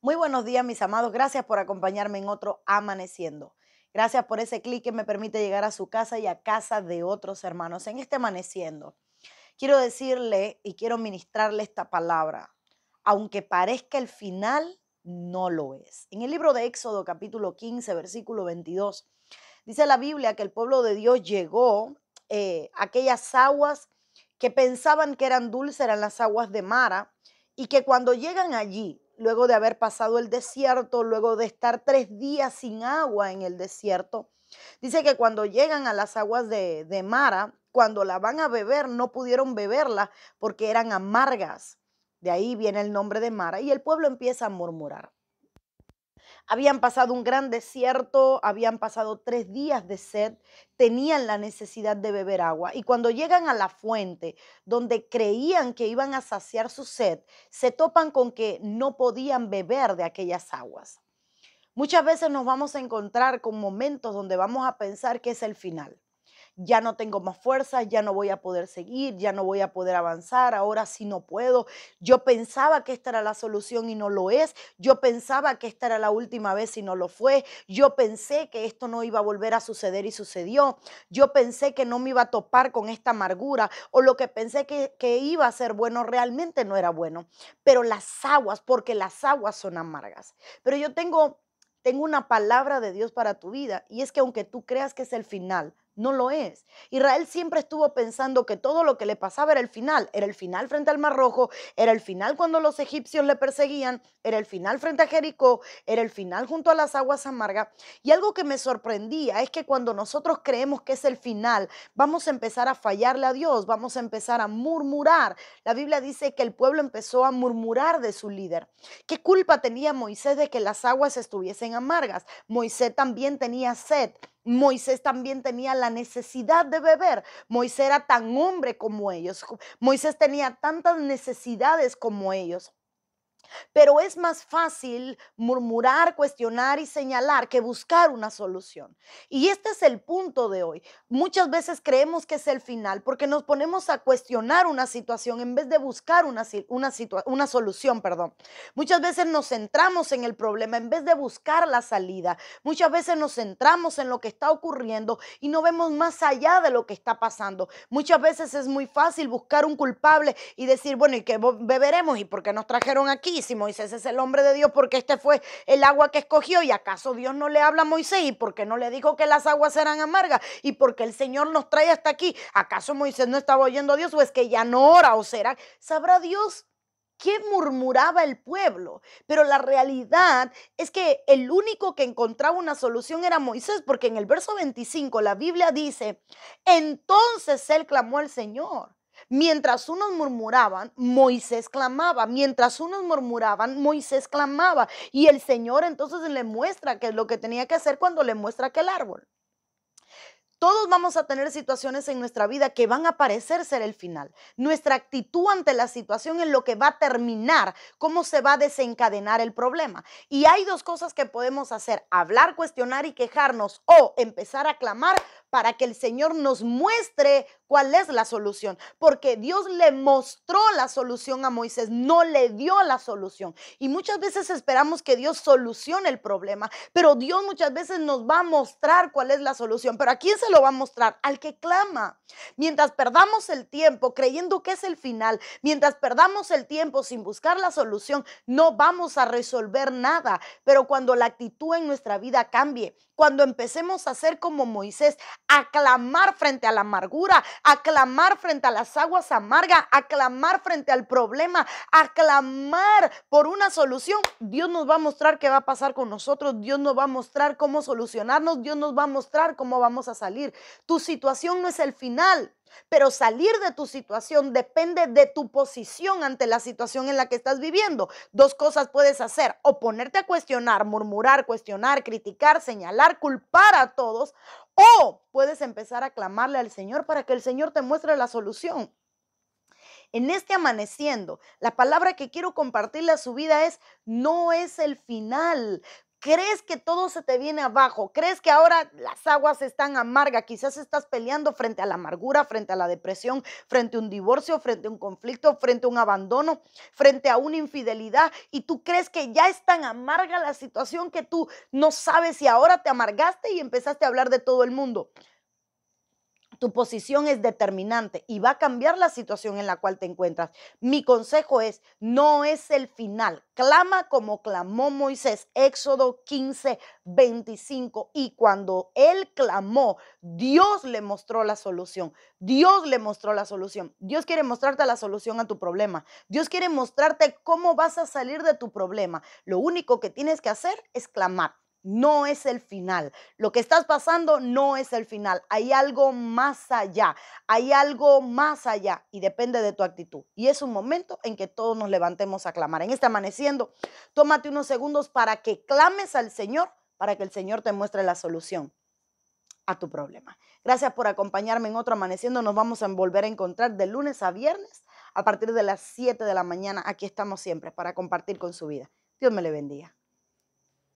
Muy buenos días, mis amados. Gracias por acompañarme en otro Amaneciendo. Gracias por ese clic que me permite llegar a su casa y a casa de otros hermanos en este Amaneciendo. Quiero decirle y quiero ministrarle esta palabra. Aunque parezca el final, no lo es. En el libro de Éxodo capítulo 15, versículo 22, dice la Biblia que el pueblo de Dios llegó eh, a aquellas aguas que pensaban que eran dulces, eran las aguas de Mara, y que cuando llegan allí, luego de haber pasado el desierto, luego de estar tres días sin agua en el desierto, dice que cuando llegan a las aguas de, Mara, cuando la van a beber, no pudieron beberla porque eran amargas. De ahí viene el nombre de Mara y el pueblo empieza a murmurar. Habían pasado un gran desierto, habían pasado tres días de sed, tenían la necesidad de beber agua. Y cuando llegan a la fuente, donde creían que iban a saciar su sed, se topan con que no podían beber de aquellas aguas. Muchas veces nos vamos a encontrar con momentos donde vamos a pensar que es el final ya no tengo más fuerzas, ya no voy a poder seguir, ya no voy a poder avanzar, ahora sí no puedo. Yo pensaba que esta era la solución y no lo es. Yo pensaba que esta era la última vez y no lo fue. Yo pensé que esto no iba a volver a suceder y sucedió. Yo pensé que no me iba a topar con esta amargura o lo que pensé que, que iba a ser bueno realmente no era bueno. Pero las aguas, porque las aguas son amargas. Pero yo tengo tengo una palabra de Dios para tu vida. Y es que aunque tú creas que es el final, no lo es. Israel siempre estuvo pensando que todo lo que le pasaba era el final. Era el final frente al Mar Rojo, era el final cuando los egipcios le perseguían, era el final frente a Jericó, era el final junto a las aguas amargas. Y algo que me sorprendía es que cuando nosotros creemos que es el final, vamos a empezar a fallarle a Dios, vamos a empezar a murmurar. La Biblia dice que el pueblo empezó a murmurar de su líder. ¿Qué culpa tenía Moisés de que las aguas estuviesen amargas? Moisés también tenía sed. Moisés también tenía la necesidad de beber. Moisés era tan hombre como ellos. Moisés tenía tantas necesidades como ellos. Pero es más fácil murmurar, cuestionar y señalar que buscar una solución. Y este es el punto de hoy. Muchas veces creemos que es el final porque nos ponemos a cuestionar una situación en vez de buscar una, una, solución. Perdón. Muchas veces nos centramos en el problema en vez de buscar la salida. Muchas veces nos centramos en lo que está ocurriendo y no vemos más allá de lo que está pasando. Muchas veces es muy fácil buscar un culpable y decir, bueno, ¿y qué beberemos? ¿Y por qué nos trajeron aquí? y si Moisés es el hombre de Dios, porque este fue el agua que escogió, y acaso Dios no le habla a Moisés, y porque no le dijo que las aguas eran amargas, y porque el Señor nos trae hasta aquí, acaso Moisés no estaba oyendo a Dios, o es que ya no ora, o será, sabrá Dios qué murmuraba el pueblo. Pero la realidad es que el único que encontraba una solución era Moisés, porque en el verso 25 la Biblia dice, entonces él clamó al Señor Mientras unos murmuraban, Moisés clamaba. Mientras unos murmuraban, Moisés clamaba. Y el Señor entonces le muestra que es lo que tenía que hacer cuando le muestra aquel árbol. Todos vamos a tener situaciones en nuestra vida que van a parecer ser el final. Nuestra actitud ante la situación es lo que va a terminar, cómo se va a desencadenar el problema. Y hay dos cosas que podemos hacer, hablar, cuestionar y quejarnos o empezar a clamar para que el Señor nos muestre cuál es la solución. Porque Dios le mostró la solución a Moisés, no le dio la solución. Y muchas veces esperamos que Dios solucione el problema, pero Dios muchas veces nos va a mostrar cuál es la solución. Pero aquí lo va a mostrar al que clama. Mientras perdamos el tiempo creyendo que es el final, mientras perdamos el tiempo sin buscar la solución, no vamos a resolver nada. Pero cuando la actitud en nuestra vida cambie, cuando empecemos a ser como Moisés, a clamar frente a la amargura, a clamar frente a las aguas amargas, a clamar frente al problema, a clamar por una solución, Dios nos va a mostrar qué va a pasar con nosotros, Dios nos va a mostrar cómo solucionarnos, Dios nos va a mostrar cómo vamos a salir. Tu situación no es el final, pero salir de tu situación depende de tu posición ante la situación en la que estás viviendo. Dos cosas puedes hacer, o ponerte a cuestionar, murmurar, cuestionar, criticar, señalar, culpar a todos, o puedes empezar a clamarle al Señor para que el Señor te muestre la solución. En este amaneciendo, la palabra que quiero compartirle a su vida es, no es el final, crees que todo se te viene abajo, crees que ahora las aguas están amargas, quizás estás peleando frente a la amargura, frente a la depresión, frente a un divorcio, frente a un conflicto, frente a un abandono, frente a una infidelidad y tú crees que ya es tan amarga la situación que tú no sabes si ahora te amargaste y empezaste a hablar de todo el mundo tu posición es determinante y va a cambiar la situación en la cual te encuentras. Mi consejo es, no es el final. Clama como clamó Moisés, Éxodo 15, 25. Y cuando él clamó, Dios le mostró la solución. Dios le mostró la solución. Dios quiere mostrarte la solución a tu problema. Dios quiere mostrarte cómo vas a salir de tu problema. Lo único que tienes que hacer es clamar. No es el final. Lo que estás pasando no es el final. Hay algo más allá. Hay algo más allá y depende de tu actitud. Y es un momento en que todos nos levantemos a clamar. En este amaneciendo, tómate unos segundos para que clames al Señor, para que el Señor te muestre la solución a tu problema. Gracias por acompañarme en otro amaneciendo. Nos vamos a volver a encontrar de lunes a viernes a partir de las 7 de la mañana. Aquí estamos siempre para compartir con su vida. Dios me le bendiga.